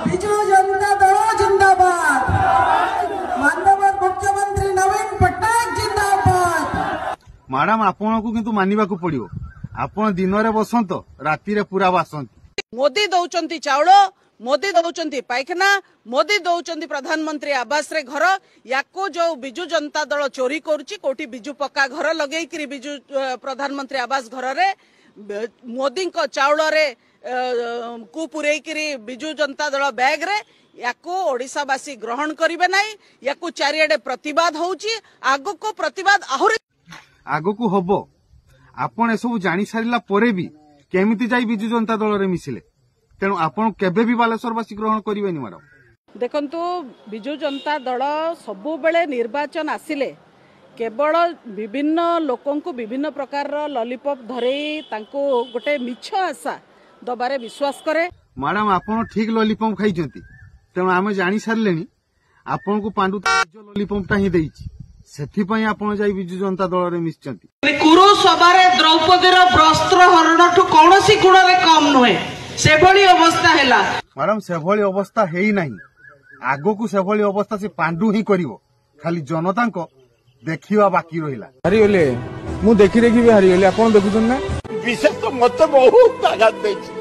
madam ଆପଣଙ୍କୁ କିନ୍ତୁ ମାନିବାକୁ ପଡିବ ଆପଣ ଦିନରେ ବସନ୍ତ ରାତିରେ ପୁରା ବାସନ୍ତି ମୋଦି ଦଉଛନ୍ତି ଚାଉଳ ମୋଦି ଦଉଛନ୍ତି ପାଇଖାନା ମୋଦି ଦଉଛନ୍ତି ପ୍ରଧାନମନ୍ତ୍ରୀ ଆବାସରେ ଘର ୟାକୁ ଯୋଉ ବିଜୁ ଜନତା ଦଳ ଚୋରି କରୁଛି କୋଉଠି ବିଜୁ ପକ୍କା ଘର ଲଗେଇକିରି ବିଜୁ ପ୍ରଧାନମନ୍ତ୍ରୀ ଆବାସ ଘରରେ ମୋଦିଙ୍କ ଚାଉଳରେ କୁ ପୁରେଇକିରି ବିଜୁ ଜନତା ଦଳ ବ୍ୟାଗରେ ୟାକୁ ଓଡ଼ିଶାବାସୀ ଗ୍ରହଣ କରିବେ ନାହିଁ ୟାକୁ ଚାରିଆଡେ ପ୍ରତିବାଦ ହଉଛି ଆଗକୁ ପ୍ରତିବାଦ ଆହୁରି ଆଗକୁ ହବ ଆପଣ ଏସବୁ ଜାଣିସାରିଲା ପରେ ବି କେମିତି ଯାଇ ବିଜୁ ଜନତା ଦଳରେ ମିଶିଲେ ତେଣୁ ଆପଣ କେବେ ବି ବାଲେଶ୍ୱରବାସୀ ଗ୍ରହଣ କରିବେନି ମ୍ୟାଡମ୍ ଦେଖନ୍ତୁ ବିଜୁ ଜନତା ଦଳ ସବୁବେଳେ ନିର୍ବାଚନ ଆସିଲେ କେବଳ ବିଭିନ୍ନ ଲୋକଙ୍କୁ ବିଭିନ୍ନ ପ୍ରକାରର ଲଲିପପ୍ ଧରେଇ ତାଙ୍କୁ ଗୋଟେ ମିଛ ଆଶା দবারে বিশ্বাস করে ম্যাডাম আপনার ঠিক ললিপপ খাইছেন তেমন আমি জানি সারে আপনার পাণ্ডু ললিপপটা হি দিয়েছি ସେଥିପାଇଁ ଆପଣ ଯାଇ ବିଜୁ ଜନତା ଦଳରେ ମିଶିଛନ୍ତି କୁରୁ ସଭାରେ ଦ୍ରୌପଦୀର ବସ୍ତ୍ର ହରଣଠୁ କୌଣସି ଗୁଣରେ କମ୍ ନୁହେଁ ସେଭଳି ଅବସ୍ଥା ହେଲା ମ୍ୟାଡାମ ସେଭଳି ଅବସ୍ଥା ହେଇନାହିଁ ଆଗକୁ ସେଭଳି ଅବସ୍ଥା ସେ ପାଣ୍ଡୁ ହିଁ କରିବ ଖାଲି ଜନତାଙ୍କ ଦେଖିବା ବାକି ରହିଲା ହାରିଗଲେ ମୁଁ ଦେଖି ଦେଖିବି ହାରିଗଲି ଆପଣ ଦେଖୁଛନ୍ତି ନା ବିଶେଷ ମୋତେ ବହୁତ ଆଘାତ ଦେଇଛି